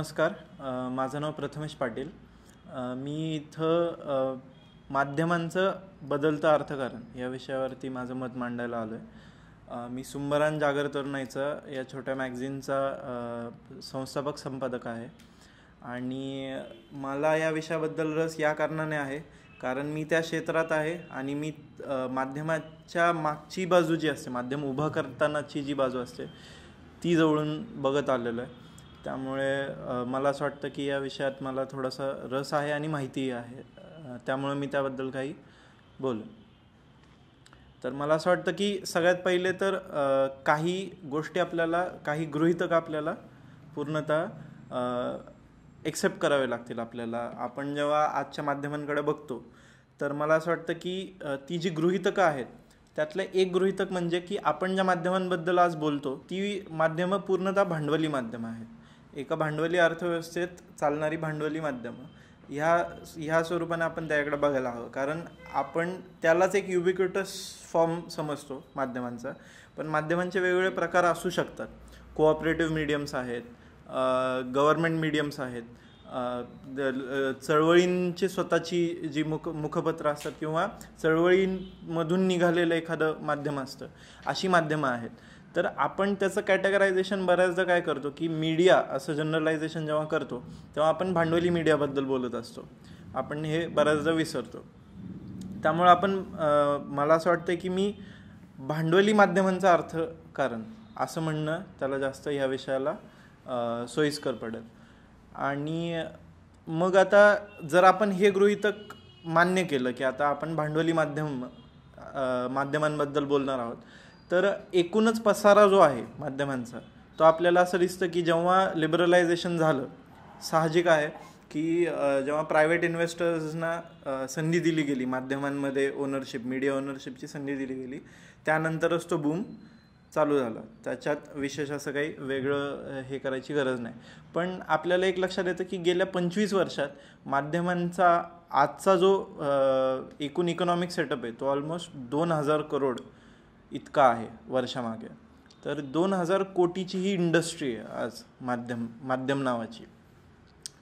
नमस्कार माझं नाव प्रथमेश पाटील मी इथं माध्यमांचं बदलतं अर्थकारण या विषयावरती माझं मत मांडायला आलो आहे मी सुंबरान जागर या छोट्या मॅगझिनचा संस्थापक संपादक आहे आणि मला या विषयाबद्दल रस या कारणाने आहे कारण मी त्या क्षेत्रात आहे आणि मी माध्यमाच्या मागची बाजू जी असते माध्यम उभं करतानाची जी बाजू असते ती जवळून बघत आलेलो आहे त्यामुळे मला असं वाटतं की या विषयात मला थोडासा रस आहे आणि माहितीही आहे त्यामुळे मी त्याबद्दल काही बोलू तर मला असं वाटतं की सगळ्यात पहिले तर काही गोष्टी आपल्याला काही गृहितक आपल्याला पूर्णतः एक्सेप्ट करावे लागतील आपल्याला आपण जेव्हा आजच्या माध्यमांकडे बघतो तर मला असं वाटतं की ती जी गृहितकं आहेत त्यातलं एक गृहितक म्हणजे की आपण ज्या माध्यमांबद्दल आज बोलतो ती माध्यमं पूर्णतः भांडवली माध्यमं आहेत एका भांडवली अर्थव्यवस्थेत चालणारी भांडवली माध्यमं ह्या ह्या स्वरूपाने आपण त्याकडे बघायला हवं कारण आपण त्यालाच एक युबिक्युटस फॉर्म समजतो माध्यमांचा पण माध्यमांचे वेगवेगळे प्रकार असू शकतात कोऑपरेटिव्ह मीडियम्स आहेत गव्हर्मेंट मीडियम्स आहेत चळवळींची स्वतःची जी मुख मुखपत्र असतात किंवा चळवळींमधून निघालेलं एखादं माध्यम असतं अशी माध्यमं आहेत तर आपण त्याचं कॅटेगरायझेशन बऱ्याचदा काय करतो की मीडिया असं जनरलायझेशन जेव्हा करतो तेव्हा आपण भांडवली मीडियाबद्दल बोलत असतो आपण हे बऱ्याचदा विसरतो त्यामुळे आपण मला असं वाटतं की मी भांडवली माध्यमांचा अर्थ कारण असं म्हणणं त्याला जास्त ह्या विषयाला सोयीस्कर पडेल आणि मग आता जर आपण हे गृहितक मान्य केलं की आता आपण भांडवली माध्यम माध्यमांबद्दल बोलणार आहोत तर एकूणच पसारा जो आहे माध्यमांचा तो आपल्याला असं दिसतं की जेव्हा लिबरलायझेशन झालं साहजिक आहे की जेव्हा प्रायव्हेट इन्व्हेस्टर्सना संधी दिली गेली माध्यमांमध्ये ओनरशिप मीडिया ओनरशिपची संधी दिली गेली त्यानंतरच तो बूम चालू झाला त्याच्यात विशेष असं काही वेगळं हे करायची गरज नाही पण आपल्याला एक लक्षात येतं की गेल्या पंचवीस वर्षात माध्यमांचा आजचा जो एकूण इकॉनॉमिक सेटअप आहे तो ऑलमोस्ट दोन हजार करोड इतका आहे वर्षामागे तर दोन हजार कोटीची ही इंडस्ट्री आहे आज माध्यम माध्यम नावाची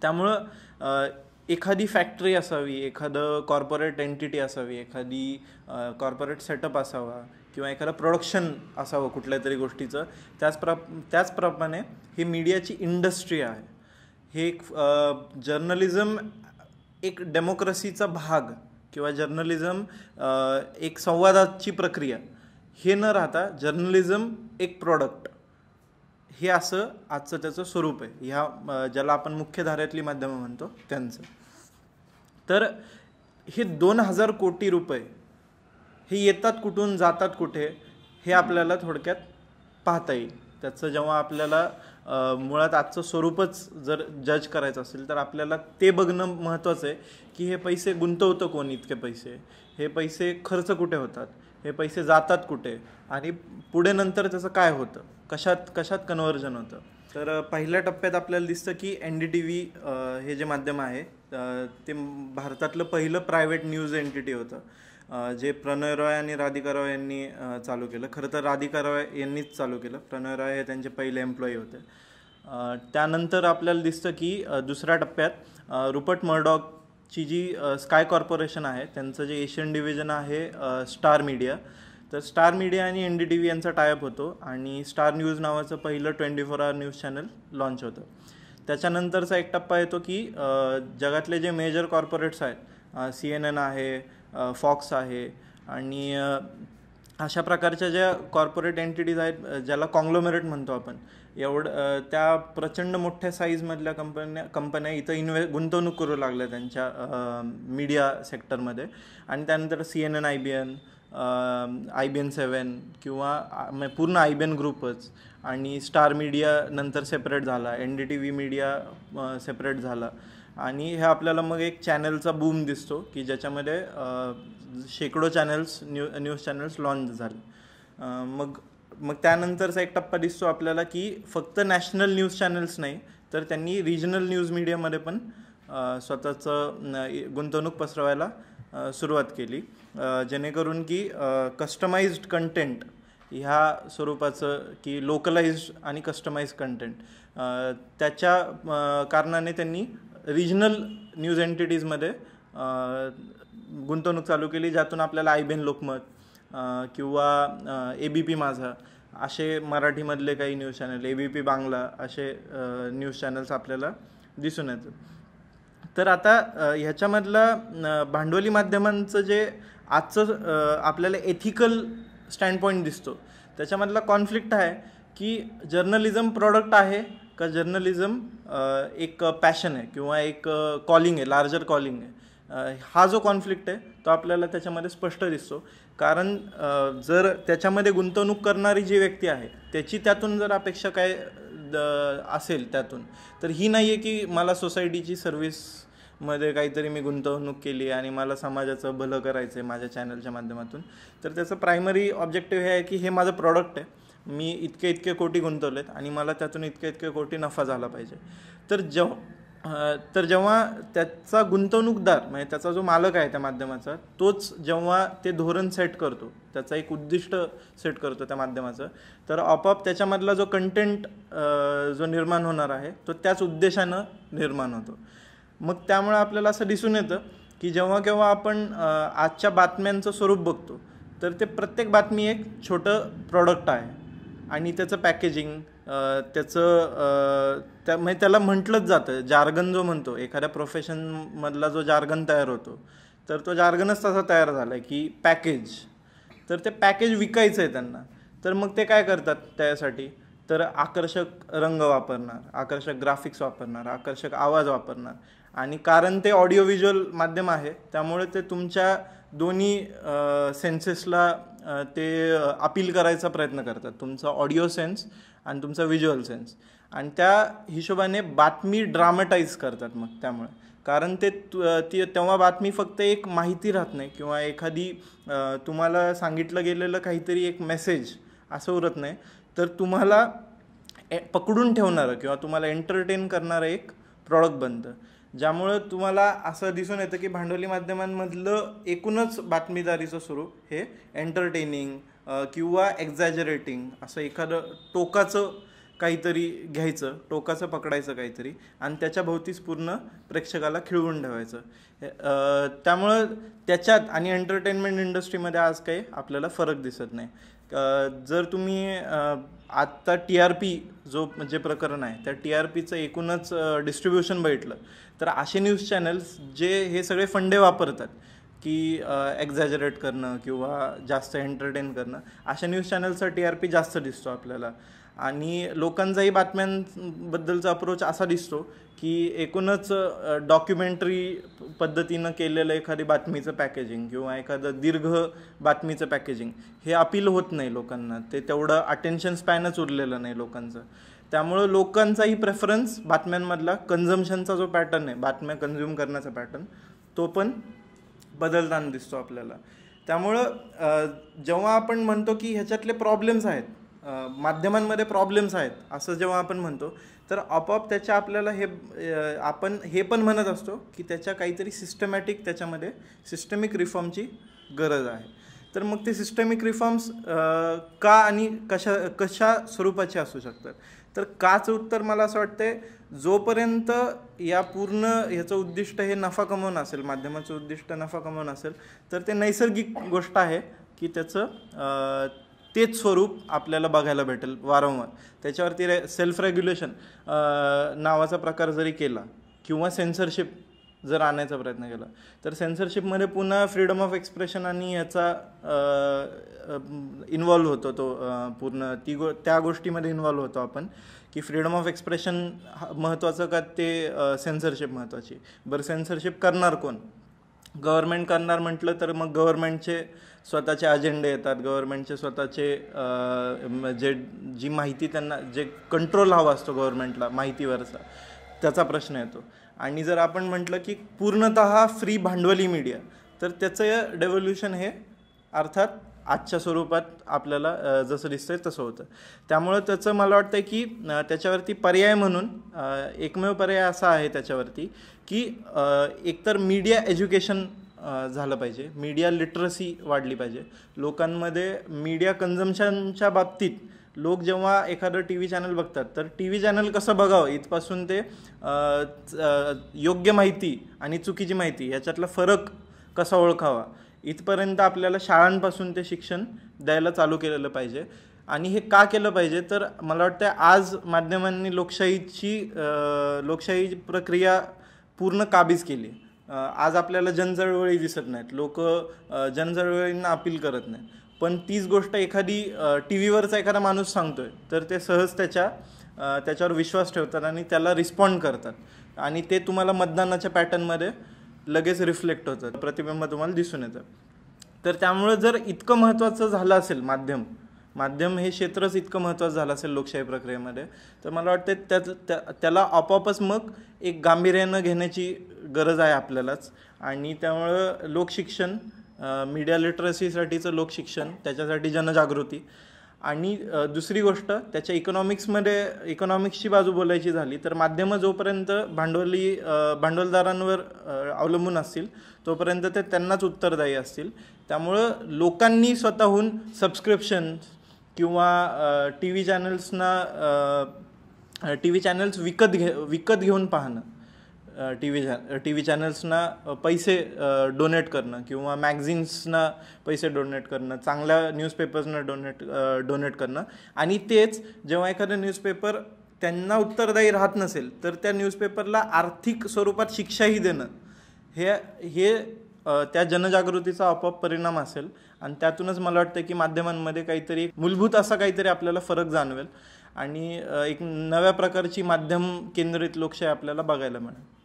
त्यामुळं एखादी फॅक्टरी असावी एखादं कॉर्पोरेट एंटिटी असावी एखादी कॉर्पोरेट सेटअप असावा किंवा एखादं प्रोडक्शन असावं कुठल्या तरी गोष्टीचं त्याचप्र त्याचप्रमाणे ही मीडियाची इंडस्ट्री आहे हे एक जर्नलिझम एक डेमोक्रसीचा भाग किंवा जर्नलिझम एक संवादाची प्रक्रिया हे न राहता जर्नलिझम एक प्रॉडक्ट हे असं आजचं त्याचं स्वरूप आहे ह्या ज्याला आपण मुख्यधारेतली माध्यमं म्हणतो त्यांचं तर हे दोन हजार कोटी रुपये हे येतात कुठून जातात कुठे हे आपल्याला थोडक्यात पाहता येईल त्याचं जेव्हा आपल्याला मुळात आजचं स्वरूपच जर जज करायचं असेल तर आपल्याला ते बघणं महत्त्वाचं आहे की हे पैसे गुंतवतं कोण इतके पैसे हे पैसे खर्च कुठे होतात हे पैसे जातात कुठे आणि पुढे नंतर त्याचं काय होतं कशात कशात कन्व्हर्जन होतं तर पहिल्या टप्प्यात आपल्याला दिसतं की एन डी टी व्ही हे जे माध्यम आहे ते भारतातलं पहिलं प्रायव्हेट न्यूज एंटिटी होतं जे प्रणय रॉय आणि राधिका रॉय यांनी चालू केलं खरं तर राधिका रॉय यांनीच चालू केलं प्रणय रॉय हे त्यांचे पहिले एम्प्लॉई होते त्यानंतर आपल्याला दिसतं की दुसऱ्या टप्प्यात रुपट मर्डॉकची जी स्काय कॉर्पोरेशन आहे त्यांचं जे एशियन डिव्हिजन आहे स्टार मीडिया तर स्टार मीडिया आणि एन डी टी व्ही यांचा टायअप होतो आणि स्टार न्यूज नावाचं पहिलं twenty four hour news channel launch होतं त्याच्यानंतरचा एक टप्पा येतो की जगातले जे मेजर कॉर्पोरेट्स आहेत सी एन एन आहे फॉक्स आहे आणि अशा प्रकारच्या ज्या कॉर्पोरेट एंटिटीज आहेत ज्याला कॉंग्लोमेरेट म्हणतो आपण एवढं त्या प्रचंड मोठ्या साईजमधल्या कंपन्या कंपन्या इथं इन्व्हे गुंतवणूक करू लागल्या त्यांच्या मीडिया सेक्टरमध्ये आणि त्यानंतर C N N I B N I B N seven किंवा म्हणजे पूर्ण आय बी एन ग्रुपच आणि स्टार मीडिया नंतर सेपरेट झाला N D T V media separate झाला आणि हे आपल्याला मग एक चॅनलचा बूम दिसतो की ज्याच्यामध्ये शेकडो channels new news channels launch झाले मग मग त्यानंतरचा एक टप्पा दिसतो आपल्याला की फक्त नॅशनल न्यूज चॅनल्स नाही तर त्यांनी रिजनल न्यूज मीडियामध्ये पण स्वतःचं गुंतवणूक पसरवायला सुरुवात केली जेणेकरून की कस्टमाइज्ड कंटेंट ह्या स्वरूपाचं की लोकलाइज्ड आणि कस्टमाइज कंटेंट त्याच्या कारणाने त्यांनी रिजनल न्यूज एंटिटीजमध्ये गुंतवणूक चालू केली ज्यातून आपल्याला आय बेन लोकमत किंवा ए बी पी माझा असे मराठीमधले काही news channel A B P Bangla असे न्यूज चॅनल्स आपल्याला दिसून येतात तर आता ह्याच्यामधलं भांडवली माध्यमांचं जे आजचं आपल्याला एथिकल स्टँडपॉईंट दिसतो त्याच्यामधला कॉन्फ्लिक्ट आहे की जर्नलिझम प्रॉडक्ट आहे का जर्नलिझम एक पॅशन आहे किंवा एक कॉलिंग आहे लार्जर कॉलिंग आहे हा जो कॉन्फ्लिक्ट आहे तो आपल्याला त्याच्यामध्ये स्पष्ट दिसतो कारण जर त्याच्यामध्ये गुंतवणूक करणारी जी व्यक्ती आहे त्याची त्यातून जर अपेक्षा काय असेल त्यातून तर ही नाही आहे की मला सोसायटीची सर्विस मध्ये काहीतरी मी गुंतवणूक केली आणि मला समाजाचं भलं करायचं आहे माझ्या चॅनलच्या माध्यमातून तर त्याचं प्रायमरी ऑब्जेक्टिव्ह हे आहे की हे माझं प्रॉडक्ट आहे मी इतके इतके कोटी गुंतवलेत आणि मला त्यातून इतके इतके कोटी नफा झाला पाहिजे तर जेव तर जेव्हा त्याचा गुंतवणूकदार म्हणजे त्याचा जो मालक आहे त्या माध्यमाचा तोच जेव्हा ते धोरण सेट करतो त्याचा एक उद्दिष्ट सेट करतो त्या माध्यमाचं तर आपोआप त्याच्यामधला जो कंटेंट जो निर्माण होणार आहे तो त्याच उद्देशानं निर्माण होतो मग त्यामुळे आपल्याला असं दिसून येतं की जेव्हा केव्हा आपण आजच्या बातम्यांचं स्वरूप बघतो तर ते प्रत्येक बातमी एक छोटं प्रॉडक्ट आहे आणि त्याचं पॅकेजिंग त्याचं त्या म्हणजे त्याला म्हटलंच जातं जार्गन जो म्हणतो एखाद्या प्रोफेशनमधला जो जार्गन तयार होतो तर तो जार्गनच तसा तयार झाला आहे की पॅकेज तर ते पॅकेज विकायचं आहे त्यांना तर मग ते काय करतात त्यासाठी तर आकर्षक रंग वापरणार आकर्षक ग्राफिक्स वापरणार आकर्षक आवाज वापरणार आणि कारण ते ऑडिओ व्हिज्युअल माध्यम आहे त्यामुळे ते तुमच्या दोन्ही सेन्सेसला ते अपील करायचा प्रयत्न करतात तुमचा ऑडिओ सेन्स आणि तुमचा व्हिज्युअल सेन्स आणि त्या हिशोबाने बातमी ड्रामटाईज करतात मग त्यामुळे कारण ते ती तेव्हा बातमी फक्त एक माहिती राहत नाही किंवा एखादी तुम्हाला सांगितलं गेलेलं काहीतरी एक मेसेज असं उरत नाही तर तुम्हाला ए पकडून ठेवणारं किंवा तुम्हाला एंटरटेन करणारं एक प्रॉडक्ट बनतं ज्यामुळं तुम्हाला असं दिसून येतं की भांडवली माध्यमांमधलं एकूणच बातमीदारीचं स्वरूप हे एंटरटेनिंग किंवा एक्झॅजरेटिंग असं एखादं टोकाचं काहीतरी घ्यायचं टोकाचं पकडायचं काहीतरी आणि त्याच्या भोवतीच पूर्ण प्रेक्षकाला खिळवून ठेवायचं त्यामुळं त्याच्यात आणि एंटरटेनमेंट इंडस्ट्रीमध्ये आज काही आपल्याला फरक दिसत नाही जर तुम्ही आत्ता टी आर पी जो जे प्रकरण आहे त्या टी आर पीचं एकूणच डिस्ट्रीब्युशन बघितलं तर असे न्यूज चॅनल्स जे हे सगळे फंडे वापरतात की एक्झॅजरेट करणं किंवा जास्त एंटरटेन करणं अशा न्यूज चॅनलचा टी आर पी जास्त दिसतो आपल्याला आणि लोकांचाही बातम्यांबद्दलचा अप्रोच असा दिसतो की एकूणच डॉक्युमेंटरी पद्धतीनं केलेलं एखादी बातमीचं पॅकेजिंग किंवा एखादं दीर्घ बातमीचं पॅकेजिंग हे अपील होत नाही लोकांना ते तेवढं अटेन्शन स्पॅनच उरलेलं नाही लोकांचं त्यामुळं लोकांचाही प्रेफरन्स बातम्यांमधला कन्झम्शनचा जो पॅटर्न आहे बातम्या कन्झ्युम करण्याचा पॅटर्न तो पण बदलताना दिसतो आपल्याला त्यामुळं जेव्हा आपण म्हणतो की ह्याच्यातले प्रॉब्लेम्स आहेत माध्यमांमध्ये प्रॉब्लेम्स आहेत असं जेव्हा आपण म्हणतो तर आपोआप त्याच्या आपल्याला हे आपण हे पण म्हणत असतो की त्याच्या काहीतरी सिस्टमॅटिक त्याच्यामध्ये सिस्टमिक रिफॉर्मची गरज आहे तर मग ते सिस्टमिक रिफॉर्म्स का आणि कशा कशा स्वरूपाचे असू शकतात तर काच उत्तर मला असं वाटतंय जोपर्यंत या पूर्ण ह्याचं उद्दिष्ट हे नफा कमवणं असेल माध्यमाचं उद्दिष्ट नफा कमवणं असेल तर ते नैसर्गिक गोष्ट आहे की त्याचं तेच स्वरूप आपल्याला बघायला भेटेल वारंवार त्याच्यावरती रे सेल्फ रेग्युलेशन नावाचा प्रकार जरी केला किंवा सेन्सरशिप जर आणायचा प्रयत्न केला तर सेन्सरशिपमध्ये पुन्हा फ्रीडम ऑफ एक्सप्रेशन आणि याचा इन्वॉल्व्ह होतो तो पूर्ण ती गो त्या गोष्टीमध्ये इन्वॉल्व्ह होतो आपण की फ्रीडम ऑफ एक्सप्रेशन महत्त्वाचं का ते सेन्सरशिप महत्त्वाची बरं सेन्सरशिप करणार कोण गव्हर्मेंट करणार म्हटलं तर मग गव्हर्मेंटचे स्वतःचे अजेंडे येतात गव्हर्मेंटचे स्वतःचे जे जी माहिती त्यांना जे कंट्रोल हवा असतो गव्हर्मेंटला माहितीवरचा त्याचा प्रश्न येतो आणि जर आपण म्हटलं की पूर्णत फ्री भांडवली मीडिया तर त्याचं डेव्होल्युशन हे अर्थात आजच्या स्वरूपात आपल्याला जसं दिसतंय तसं होतं त्यामुळं त्याचं मला वाटतं की त्याच्यावरती पर्याय म्हणून एकमेव पर्याय असा आहे त्याच्यावरती की एकतर मीडिया एज्युकेशन झालं पाहिजे मीडिया लिटरसी वाढली पाहिजे लोकांमध्ये मीडिया कन्झम्शनच्या बाबतीत लोक जेव्हा एखादं टी व्ही चॅनल बघतात तर टी व्ही चॅनल कसं बघावं इथपासून ते योग्य माहिती आणि चुकीची माहिती याच्यातला फरक कसा ओळखावा इथपर्यंत आपल्याला शाळांपासून ते शिक्षण द्यायला चालू केलेलं पाहिजे आणि हे का केलं पाहिजे तर मला वाटतं आज माध्यमांनी लोकशाहीची लोकशाही प्रक्रिया पूर्ण काबीज केली आज आपल्याला जनचळवळी दिसत नाहीत लोक जनचळवळींना अपील करत नाहीत पण तीच गोष्ट एखादी टी व्हीवरचा एखादा माणूस सांगतो आहे तर ते सहज त्याच्या त्याच्यावर विश्वास ठेवतात आणि त्याला रिस्पॉन्ड करतात आणि ते तुम्हाला मतदानाच्या पॅटर्नमध्ये लगेच रिफ्लेक्ट होतात प्रतिबिंब तुम्हाला दिसून येतं तर त्यामुळं जर इतकं महत्त्वाचं झालं असेल माध्यम माध्यम हे क्षेत्रच इतकं महत्त्वाचं झालं असेल लोकशाही प्रक्रियेमध्ये तर मला वाटते त्या त्याला आपोआपच मग एक गांभीर्यानं घेण्याची गरज आहे आपल्यालाच आणि त्यामुळं लोकशिक्षण मीडिया लिटरसीसाठीचं लोकशिक्षण त्याच्यासाठी जनजागृती आणि दुसरी गोष्ट त्याच्या इकॉनॉमिक्समध्ये इकॉनॉमिक्सची बाजू बोलायची झाली तर माध्यमं जोपर्यंत भांडवली भांडवलदारांवर अवलंबून असतील तोपर्यंत ते त्यांनाच उत्तरदायी असतील त्यामुळं लोकांनी स्वतःहून सबस्क्रिप्शन किंवा टी व्ही चॅनल्सना टी व्ही चॅनल्स विकत घे विकत घेऊन पाहणं टी व्ही चॅ टी व्ही चॅनल्सना पैसे डोनेट करणं किंवा मॅगझिन्सना पैसे डोनेट करणं चांगल्या न्यूजपेपर्सना डोनेट डोनेट करणं आणि तेच जेव्हा एखादं न्यूजपेपर त्यांना उत्तरदायी राहत नसेल तर त्या न्यूजपेपरला आर्थिक स्वरूपात शिक्षाही देणं हे हे त्या जनजागृतीचा आपोआप परिणाम असेल आणि त्यातूनच मला वाटतं की माध्यमांमध्ये काहीतरी मूलभूत असा काहीतरी आपल्याला फरक जाणवेल आणि एक नव्या प्रकारची माध्यम केंद्रित लोकशाही आपल्याला बघायला मिळेल